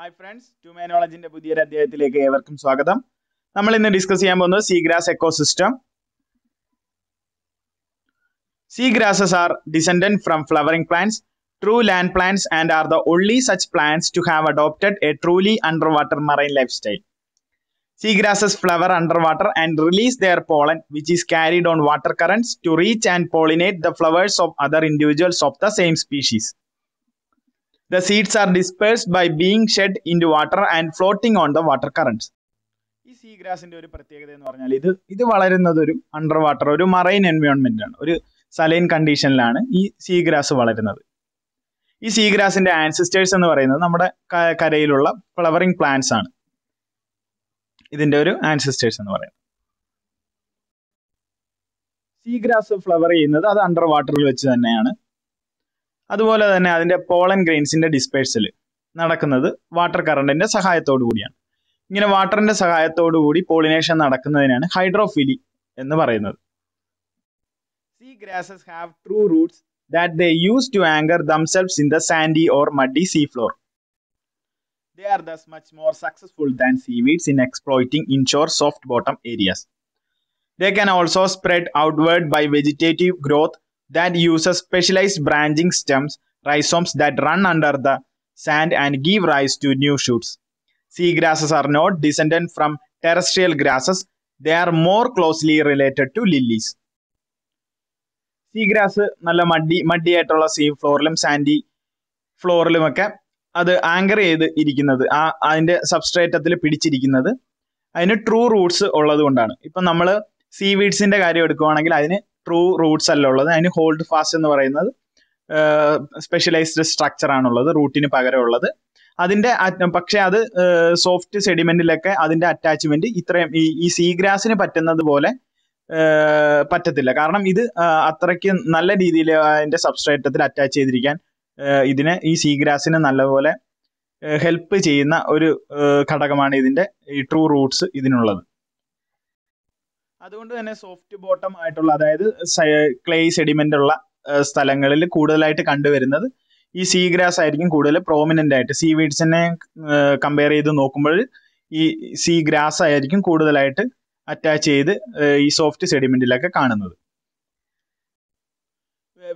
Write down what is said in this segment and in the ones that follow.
Hi friends ട്യൂമാനോളജിന്റെ പുതിയൊരു അധ്യായത്തിലേക്ക് ഏവർക്കും സ്വാഗതം നമ്മൾ ഇന്ന് ഡിസ്കസ് ചെയ്യാൻ പോകുന്നത് seagrass ecosystem seagrasses are descendant from flowering plants true land plants and are the only such plants to have adopted a truly under water marine life style seagrasses flower under water and release their pollen which is carried on water currents to reach and pollinate the flowers of other individuals of the same species The seeds are dispersed by being shed into water and floating on the water currents. ഈ sea ഗ്രാസിൻ്റെ ഒരു പ്രത്യേകത എന്ന് പറഞ്ഞാൽ ഇത് ഇത് വളരുന്നത് ഒരു അണ്ടർ വാട്ടർ ഒരു മറൈൻ എൻവയോൺമെന്റ് ആണ് ഒരു സലൈൻ കണ്ടീഷനിലാണ് ഈ സീ ഗ്രാസ് വളരുന്നത് ഈ സീ ഗ്രാസിൻ്റെ ആൻസിസ്റ്റേഴ്സ് എന്ന് പറയുന്നത് നമ്മുടെ കരയിലുള്ള ഫ്ലവറിംഗ് പ്ലാന്റ്സ് ആണ് ഇതിന്റെ ഒരു ആൻസിസ്റ്റേഴ്സ് എന്ന് പറയുന്നത് സീ ഗ്രാസ് ഫ്ലവർ ചെയ്യുന്നത് അത് അണ്ടർ വാട്ടറിൽ വെച്ച് തന്നെയാണ് അതുപോലെ തന്നെ അതിൻ്റെ പോളൻ ഗ്രെയിൻസിൻ്റെ ഡിസ്പേഴ്സൽ നടക്കുന്നത് വാട്ടർ കറണ്ടിൻ്റെ സഹായത്തോടു കൂടിയാണ് ഇങ്ങനെ വാട്ടറിൻ്റെ സഹായത്തോടു കൂടി പോളിനേഷൻ നടക്കുന്നതിനാണ് ഹൈഡ്രോഫിലി എന്ന് പറയുന്നത് sea grasses have true roots that they use to anchor themselves in the sandy or muddy sea floor they are thus much more successful than sea weeds in exploiting inshore soft bottom areas they can also spread outward by vegetative growth that uses specialized branching stems, rhizomes that run under the sand and give rise to new shoots. Sea grasses are not descended from terrestrial grasses. They are more closely related to lilies. Sea grass നല്ല muddy sea sea ഫ്ലോറിലും sandy ഫ്ലോറിലുമൊക്കെ അത് anchor ചെയ്ത് ഇരിക്കുന്നത് ആ അതിൻ്റെ സബ്സ്ട്രേറ്റത്തിൽ പിടിച്ചിരിക്കുന്നത് അതിന് ട്രൂ റൂട്ട്സ് ഉള്ളത് കൊണ്ടാണ് ഇപ്പം നമ്മൾ സീ വീഡ്സിൻ്റെ കാര്യം എടുക്കുവാണെങ്കിൽ അതിന് ട്രൂ റൂട്ട്സ് അല്ല ഉള്ളത് അതിന് ഹോൾഡ് ഫാസ്റ്റ് എന്ന് പറയുന്നത് സ്പെഷ്യലൈസ്ഡ് സ്ട്രക്ചർ ആണുള്ളത് റൂട്ടിന് പകരമുള്ളത് അതിന്റെ പക്ഷെ അത് സോഫ്റ്റ് സെഡിമെന്റിലൊക്കെ അതിന്റെ അറ്റാച്ച്മെന്റ് ഇത്രയും ഈ ഈ സീഗ്രാസിന് പറ്റുന്നത് പോലെ പറ്റത്തില്ല കാരണം ഇത് അത്രയ്ക്ക് നല്ല രീതിയിൽ അതിന്റെ സബ്സ്ട്രേറ്റത്തിൽ അറ്റാച്ച് ചെയ്തിരിക്കാൻ ഇതിന് ഈ സീഗ്രാസിന് നല്ലപോലെ ഹെൽപ്പ് ചെയ്യുന്ന ഒരു ഘടകമാണ് ഇതിന്റെ ഈ ട്രൂ റൂട്ട്സ് ഇതിനുള്ളത് അതുകൊണ്ട് തന്നെ സോഫ്റ്റ് ബോട്ടം ആയിട്ടുള്ള അതായത് ക്ലേ സെഡിമെന്റ് ഉള്ള സ്ഥലങ്ങളിൽ കൂടുതലായിട്ട് കണ്ടുവരുന്നത് ഈ സീ ഗ്രാസ് ആയിരിക്കും കൂടുതൽ പ്രോമിനന്റ് ആയിട്ട് സീ വീഡ്സിനെ കമ്പയർ ചെയ്ത് നോക്കുമ്പോൾ ഈ സീ ഗ്രാസ് ആയിരിക്കും കൂടുതലായിട്ട് അറ്റാച്ച് ചെയ്ത് ഈ സോഫ്റ്റ് സെഡിമെന്റിലൊക്കെ കാണുന്നത്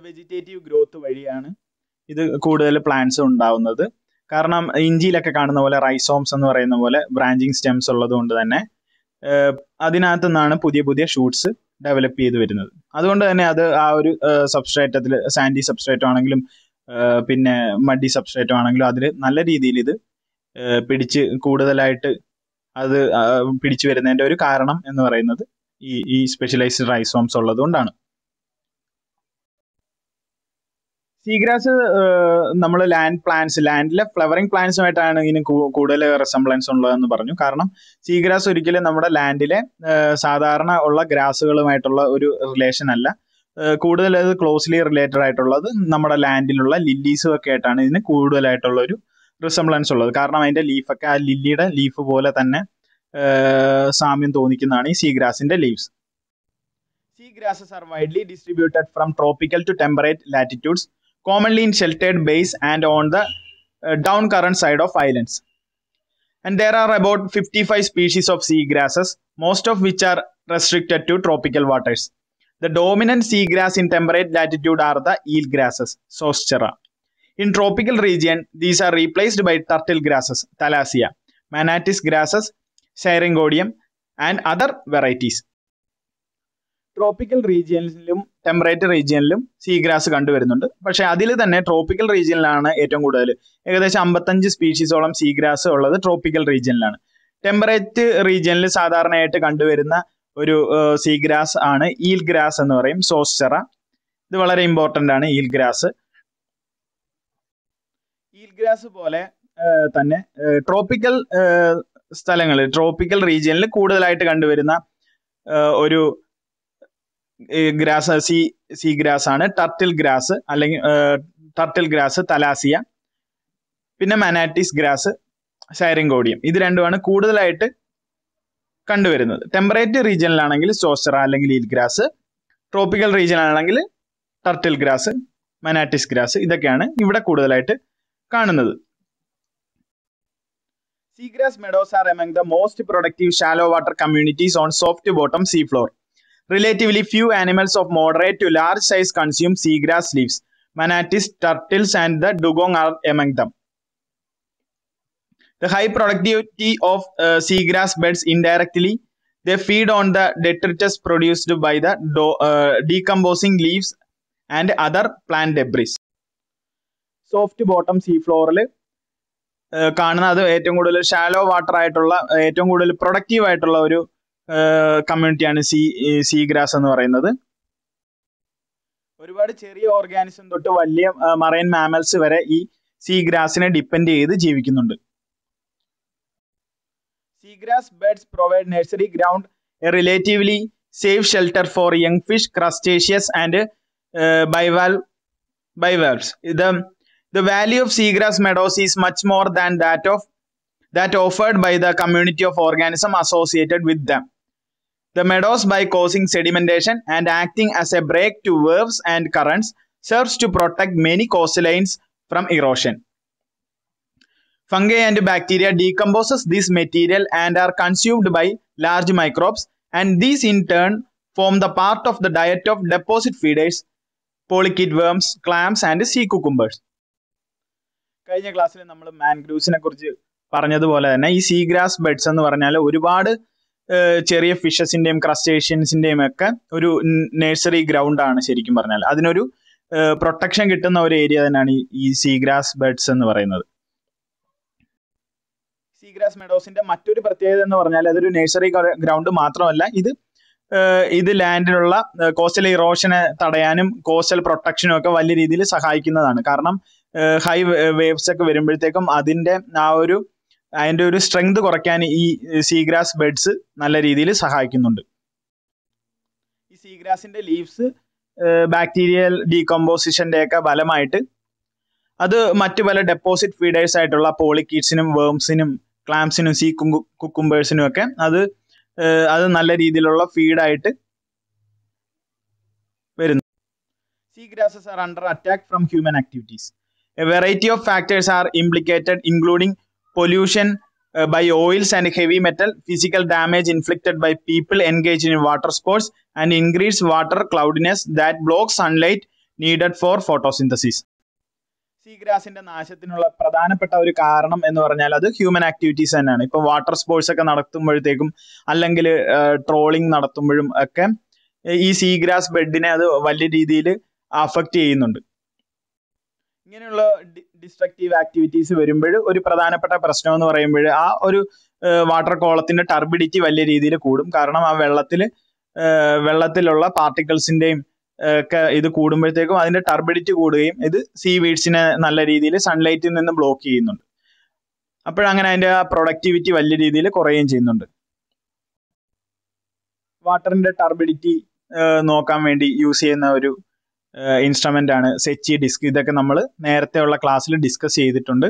വെജിറ്റേറ്റീവ് ഗ്രോത്ത് വഴിയാണ് ഇത് കൂടുതൽ പ്ലാന്റ്സ് ഉണ്ടാവുന്നത് കാരണം ഇഞ്ചിയിലൊക്കെ കാണുന്ന പോലെ റൈസോംസ് എന്ന് പറയുന്ന പോലെ ബ്രാഞ്ചിങ് സ്റ്റെംസ് ഉള്ളത് കൊണ്ട് തന്നെ അതിനകത്തു നിന്നാണ് പുതിയ പുതിയ ഷൂട്ട്സ് ഡെവലപ്പ് ചെയ്ത് വരുന്നത് അതുകൊണ്ട് തന്നെ അത് ആ ഒരു സബ്സ്ട്രേറ്റത്തിൽ സാൻഡി സബ്സ്ട്രേറ്റ് ആണെങ്കിലും പിന്നെ മഡി സബ്സ്ട്രേറ്റ് ആണെങ്കിലും അതിൽ നല്ല രീതിയിൽ ഇത് പിടിച്ച് കൂടുതലായിട്ട് അത് പിടിച്ചു വരുന്നതിൻ്റെ ഒരു കാരണം എന്ന് പറയുന്നത് ഈ ഈ സ്പെഷ്യലൈസ്ഡ് റൈസോംസ് ഉള്ളത് കൊണ്ടാണ് സീഗ്രാസ് നമ്മൾ ലാൻഡ് പ്ലാന്റ്സ് ലാൻഡിലെ ഫ്ലവറിംഗ് പ്ലാന്റ്സുമായിട്ടാണ് ഇതിന് കൂടുതൽ റെസംബ്ലൻസ് ഉള്ളതെന്ന് പറഞ്ഞു കാരണം സീഗ്രാസ് ഒരിക്കലും നമ്മുടെ ലാൻഡിലെ സാധാരണ ഉള്ള ഗ്രാസുകളുമായിട്ടുള്ള ഒരു റിലേഷൻ അല്ല കൂടുതൽ അത് ക്ലോസ്ലി റിലേറ്റഡ് ആയിട്ടുള്ളത് നമ്മുടെ ലാൻഡിലുള്ള ലില്ലീസും ഒക്കെ ആയിട്ടാണ് ഇതിന് കൂടുതലായിട്ടുള്ള ഒരു റിസംബ്ലൻസ് ഉള്ളത് കാരണം അതിന്റെ ലീഫൊക്കെ ആ ലില്ലിയുടെ ലീഫ് പോലെ തന്നെ സാമ്യം തോന്നിക്കുന്നതാണ് ഈ സീഗ്രാസിന്റെ leaves seagrasses are widely distributed from tropical to temperate latitudes commonly in sheltered bays and on the uh, down current side of islands. And there are about 55 species of sea grasses, most of which are restricted to tropical waters. The dominant seagrass in temperate latitude are the eel grasses, Soschera. In tropical region, these are replaced by turtle grasses, Thalassia, Manatis grasses, Syringodium, and other varieties. Tropical regions. Temperate റീജിയനിലും sea grass കണ്ടുവരുന്നുണ്ട് പക്ഷേ അതിൽ തന്നെ tropical റീജിയനിലാണ് ഏറ്റവും കൂടുതൽ ഏകദേശം അമ്പത്തഞ്ച് സ്പീഷീസോളം സീ ഗ്രാസ് ഉള്ളത് ട്രോപ്പിക്കൽ റീജിയനിലാണ് ടെമ്പറേറ്റ് റീജിയനിൽ സാധാരണയായിട്ട് കണ്ടുവരുന്ന ഒരു സീ ഗ്രാസ് ആണ് ഈൽ ഗ്രാസ് എന്ന് പറയും സോസ്റ്ററ ഇത് വളരെ ഇമ്പോർട്ടൻ്റ് ആണ് ഈൽ ഗ്രാസ് ഈൽ ഗ്രാസ് പോലെ തന്നെ ട്രോപ്പിക്കൽ സ്ഥലങ്ങളിൽ ട്രോപ്പിക്കൽ റീജിയനിൽ കൂടുതലായിട്ട് കണ്ടുവരുന്ന ഒരു ഗ്രാസ് സി സി ഗ്രാസ് ആണ് ടർട്ടിൽ ഗ്രാസ് അല്ലെങ്കിൽ ടർട്ടിൽ ഗ്രാസ് തലാസിയ പിന്നെ മനാറ്റിസ് ഗ്രാസ് സൈറിങ്കോഡിയം ഇത് രണ്ടുമാണ് കൂടുതലായിട്ട് കണ്ടുവരുന്നത് ടെമ്പറേറ്റ് റീജിയനിലാണെങ്കിൽ സോസ്റ്റർ അല്ലെങ്കിൽ ഈൽ ഗ്രാസ് ട്രോപ്പിക്കൽ ആണെങ്കിൽ ടർട്ടിൽ ഗ്രാസ് മനാറ്റിസ് ഗ്രാസ് ഇതൊക്കെയാണ് ഇവിടെ കൂടുതലായിട്ട് കാണുന്നത് seagrass meadows are among the most productive shallow water communities on soft bottom sea floor relatively few animals of moderate to large size consume seagrass leaves manatees turtles and the dugong R among them The high productivity of uh, seagrass beds indirectly they feed on the detritus produced by the do, uh, decomposing leaves and other plant debris. Soft bottom sea ഫ്ലോറിൽ കാണുന്ന അത് ഏറ്റവും കൂടുതൽ shallow water ആയിട്ടുള്ള ഏറ്റവും കൂടുതൽ productive ആയിട്ടുള്ള ഒരു കമ്മ്യൂണിറ്റിയാണ് സീ സീ ഗ്രാസ് എന്ന് പറയുന്നത് ഒരുപാട് ചെറിയ ഓർഗാനിസം തൊട്ട് വലിയ മറൈൻ മാമൽസ് വരെ ഈ സീ ഗ്രാസിനെ ഡിപ്പെൻഡ് ചെയ്ത് ജീവിക്കുന്നുണ്ട് sea grass beds provide nursery ground a relatively safe shelter for young fish crustaceans and bivalve bivalves ഇത് value of of grass meadows is much more than that of that offered by the community of organism associated with them The meadows by causing sedimentation and acting as a break to waves and currents serves to protect many coastlines from erosion. Fungi and bacteria decomposes this material and are consumed by large microbes and these in turn form the part of the diet of deposit feeders, polychaete worms, clams and sea cucumbers. കഴിഞ്ഞ ക്ലാസ്സിൽ നമ്മൾ മാൻഗ്രൂവ്സിനെ കുറിച്ച് പറഞ്ഞതുപോലെ തന്നെ ഈ see grass beds എന്ന് പറഞ്ഞാൽ ഒരുപാട് ചെറിയ ഫിഷസിന്റെയും ക്രസ്റ്റേഷ്യൻസിന്റെയും ഒക്കെ ഒരു നഴ്സറി ആണ് ശരിക്കും പറഞ്ഞാൽ അതിനൊരു പ്രൊട്ടക്ഷൻ കിട്ടുന്ന ഒരു ഏരിയ തന്നെയാണ് ഈ സീഗ്രാസ് ബെഡ്സ് എന്ന് പറയുന്നത് സീഗ്രാസ് മെഡോസിന്റെ മറ്റൊരു പ്രത്യേകത എന്ന് പറഞ്ഞാൽ അതൊരു നഴ്സറി ഗ്രൗണ്ട് മാത്രമല്ല ഇത് ഇത് ലാൻഡിലുള്ള കോസ്റ്റൽ ഇറോഷനെ തടയാനും കോസ്റ്റൽ പ്രൊട്ടക്ഷനും ഒക്കെ വലിയ രീതിയിൽ സഹായിക്കുന്നതാണ് കാരണം ഹൈ വേവ്സ് ഒക്കെ വരുമ്പോഴത്തേക്കും അതിന്റെ ആ ഒരു അതിൻ്റെ ഒരു സ്ട്രെങ്ത് കുറയ്ക്കാൻ ഈ സീഗ്രാസ് ബെഡ്സ് നല്ല രീതിയിൽ സഹായിക്കുന്നുണ്ട് ഈ സീഗ്രാസിന്റെ ലീവ്സ് ബാക്ടീരിയൽ ഒക്കെ ഫലമായിട്ട് അത് മറ്റു പല ഡെപ്പോസിറ്റ് ഫീഡേഴ്സ് ആയിട്ടുള്ള പോളിക്കീഡ്സിനും വേംസിനും ക്ലാംസിനും സീ കുക്കുംബേഴ്സിനും ഒക്കെ അത് അത് നല്ല രീതിയിലുള്ള ഫീഡായിട്ട് വരുന്നു sea grasses are under attack from human activities a variety of factors are implicated including pollution by oils and heavy metal physical damage inflicted by people engage in water sports and increase water cloudiness that block sunlight needed for photosynthesis സീഗ്രാസിന്റെ നാശത്തിനുള്ള പ്രധാനപ്പെട്ട ഒരു കാരണം എന്ന് പറഞ്ഞാൽ അത് human activities തന്നെയാണ് ഇപ്പൊ വാട്ടർ സ്പോർട്സ് ഒക്കെ നടത്തുമ്പോഴത്തേക്കും അല്ലെങ്കിൽ ട്രോളിംഗ് uh, നടത്തുമ്പോഴും ഒക്കെ ഈ സീഗ്രാസ് ബെഡിനെ അത് വലിയ രീതിയിൽ അഫക്റ്റ് ചെയ്യുന്നുണ്ട് ഇങ്ങനെയുള്ള ഡിസ്ട്രക്റ്റീവ് ആക്ടിവിറ്റീസ് വരുമ്പോൾ ഒരു പ്രധാനപ്പെട്ട പ്രശ്നം എന്ന് പറയുമ്പോൾ ആ ഒരു വാട്ടർ കോളത്തിന്റെ ടർബിഡിറ്റി വലിയ രീതിയിൽ കൂടും കാരണം ആ വെള്ളത്തിൽ വെള്ളത്തിലുള്ള പാർട്ടിക്കിൾസിന്റെയും ഒക്കെ ഇത് കൂടുമ്പോഴത്തേക്കും അതിന്റെ ടർബിഡിറ്റി കൂടുകയും ഇത് സീ വീഡ്സിനെ നല്ല രീതിയിൽ സൺലൈറ്റിൽ നിന്ന് ബ്ലോക്ക് ചെയ്യുന്നുണ്ട് അപ്പോഴങ്ങനെ അതിന്റെ ആ പ്രൊഡക്ടിവിറ്റി വലിയ രീതിയിൽ കുറയുകയും ചെയ്യുന്നുണ്ട് വാട്ടറിന്റെ ടർബിഡിറ്റി നോക്കാൻ വേണ്ടി യൂസ് ചെയ്യുന്ന ഒരു ഇൻസ്ട്രുമെൻ്റ് ആണ് സെച്ചി ഡിസ്ക് ഇതൊക്കെ നമ്മൾ നേരത്തെ ഉള്ള ക്ലാസ്സിൽ ഡിസ്കസ് ചെയ്തിട്ടുണ്ട്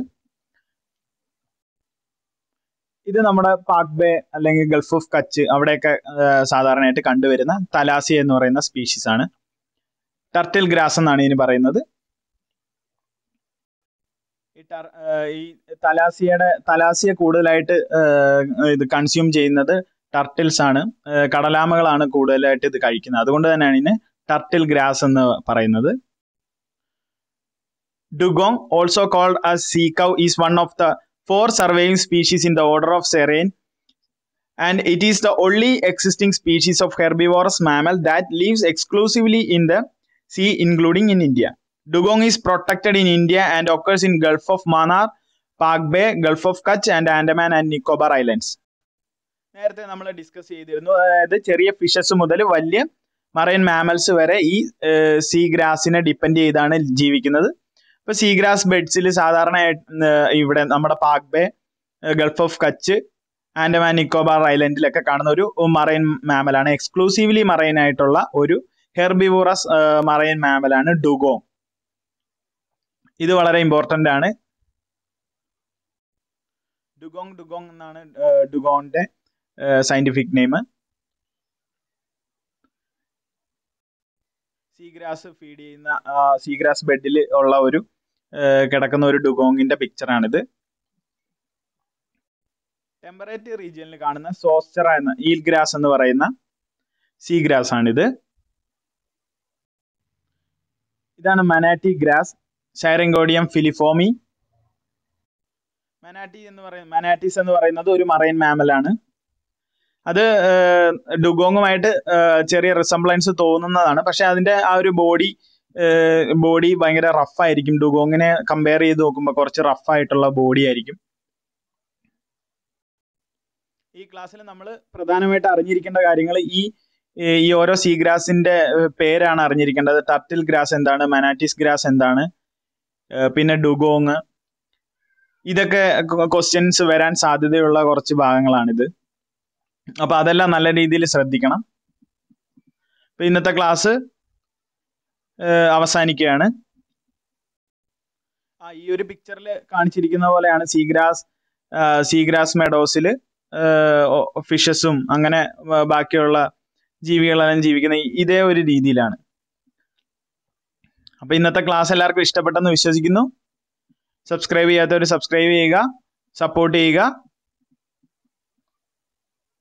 ഇത് നമ്മുടെ പാക് ബേ അല്ലെങ്കിൽ ഗൾഫ് ഓഫ് കച്ച് അവിടെയൊക്കെ സാധാരണയായിട്ട് കണ്ടുവരുന്ന തലാസി എന്ന് പറയുന്ന സ്പീഷീസ് ആണ് ടർട്ടിൽ ഗ്രാസ് എന്നാണ് ഇതിന് പറയുന്നത് ഈ തലാസിയുടെ തലാസിയെ കൂടുതലായിട്ട് ഇത് കൺസ്യൂം ചെയ്യുന്നത് ടർട്ടിൽസ് ആണ് കടലാമകളാണ് കൂടുതലായിട്ട് ഇത് കഴിക്കുന്നത് അതുകൊണ്ട് തന്നെയാണ് ഇതിന് turtle grass എന്ന് പറയുന്നത് dugong also called as sea cow is one of the four surviving species in the order of serane and it is the only existing species of herbivorous mammal that lives exclusively in the sea including in india dugong is protected in india and occurs in gulf of manar pak bay gulf of kutch and andaman and nicobar islands നേരത്തെ നമ്മൾ discuss ചെയ്തിരുന്നു അതായത് ചെറിയ fishes മുതൽ വലിയ marine mammals വരെ ഈ see ഗ്രാസിനെ depend ചെയ്താണ് ജീവിക്കുന്നത് ഇപ്പൊ സീ ഗ്രാസ് ബെഡ്സിൽ സാധാരണ ഇവിടെ നമ്മുടെ Palk Bay Gulf of Kutch Andaman Nicobar ഐലൻഡിലൊക്കെ കാണുന്ന ഒരു മറൈൻ മാമലാണ് എക്സ്ക്ലൂസീവ്ലി മറൈൻ ആയിട്ടുള്ള ഒരു ഹെർബിവോറസ് മറൈൻ മാമലാണ് ഡുഗോ ഇത് വളരെ ഇമ്പോർട്ടൻ്റ് ആണ് ഡുഗോങ് ഡുഗോങ് എന്നാണ് ഡുഗോന്റെ സയന്റിഫിക് നെയിം സീഗ്രാസ് ഫീഡ് ചെയ്യുന്ന സീഗ്രാസ് ബെഡിൽ ഉള്ള ഒരു കിടക്കുന്ന ഒരു ഡുഗോങ്ങിന്റെ പിക്ചറാണിത് ടെമ്പറേറ്റ് റീജിയനിൽ കാണുന്ന സോസ്റ്ററ എന്ന ഈൽ ഗ്രാസ് എന്ന് പറയുന്ന സീഗ്രാസ് ആണിത് ഇതാണ് മനാറ്റി ഗ്രാസ് സൈറങ്കോഡിയം ഫിലിഫോമി മനാറ്റി എന്ന് പറയുന്നത് മനാറ്റീസ് എന്ന് പറയുന്നത് ഒരു മറൈൻ മാമലാണ് അത് ഡുഗോങ്ങുമായിട്ട് ചെറിയ റിസംബ്ലൻസ് തോന്നുന്നതാണ് പക്ഷെ അതിന്റെ ആ ഒരു ബോഡി ബോഡി ഭയങ്കര റഫായിരിക്കും ഡുഗോങ്ങിനെ കമ്പയർ ചെയ്ത് നോക്കുമ്പോൾ കുറച്ച് റഫായിട്ടുള്ള ബോഡി ആയിരിക്കും ഈ ക്ലാസ്സിൽ നമ്മൾ പ്രധാനമായിട്ട് അറിഞ്ഞിരിക്കേണ്ട കാര്യങ്ങൾ ഈ ഈ ഓരോ സീ ഗ്രാസിന്റെ പേരാണ് അറിഞ്ഞിരിക്കേണ്ടത് ടർട്ടിൽ ഗ്രാസ് എന്താണ് മനാറ്റിസ് ഗ്രാസ് എന്താണ് പിന്നെ ഡുഗോങ് ഇതൊക്കെ ക്വസ്റ്റ്യൻസ് വരാൻ സാധ്യതയുള്ള കുറച്ച് ഭാഗങ്ങളാണിത് അപ്പോൾ അതെല്ലാം നല്ല രീതിയിൽ ശ്രദ്ധിക്കണം അപ്പൊ ഇന്നത്തെ ക്ലാസ് അവസാനിക്കുകയാണ് ആ ഈ ഒരു പിക്ചറിൽ കാണിച്ചിരിക്കുന്ന പോലെയാണ് സീഗ്രാസ് സീഗ്രാസ് മെഡോസിൽ ഫിഷസും അങ്ങനെ ബാക്കിയുള്ള ജീവികളെല്ലാം ജീവിക്കുന്ന ഇതേ ഒരു രീതിയിലാണ് അപ്പോൾ ഇന്നത്തെ ക്ലാസ് എല്ലാവർക്കും ഇഷ്ടപ്പെട്ടെന്ന് വിശ്വസിക്കുന്നു സബ്സ്ക്രൈബ് ചെയ്യാത്തവർ സബ്സ്ക്രൈബ് ചെയ്യുക സപ്പോർട്ട് ചെയ്യുക